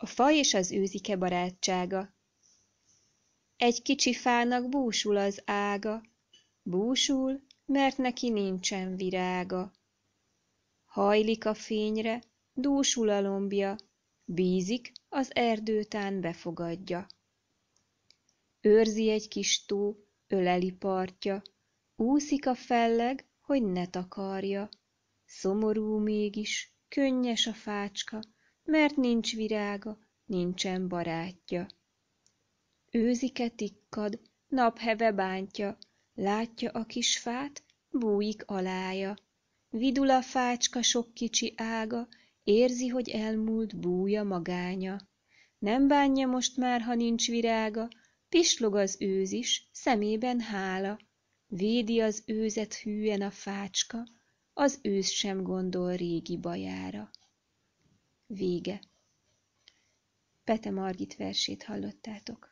A fa és az őzike barátsága. Egy kicsi fának búsul az ága, búsul, mert neki nincsen virága. Hajlik a fényre, dúsul a lombja, bízik, az erdőtán befogadja. Őrzi egy kis tó, öleli partja, úszik a felleg, hogy ne takarja. Szomorú mégis, könnyes a fácska, mert nincs virága, nincsen barátja. Őzike tikkad, napheve bántja, látja a kis fát, bújik alája. Vidula a fácska sok kicsi ága, érzi, hogy elmúlt búja magánya. Nem bánja most már, ha nincs virága, pislog az őz is, szemében hála. Védi az őzet hűen a fácska, az őz sem gondol régi bajára. Vége. Pete Margit versét hallottátok.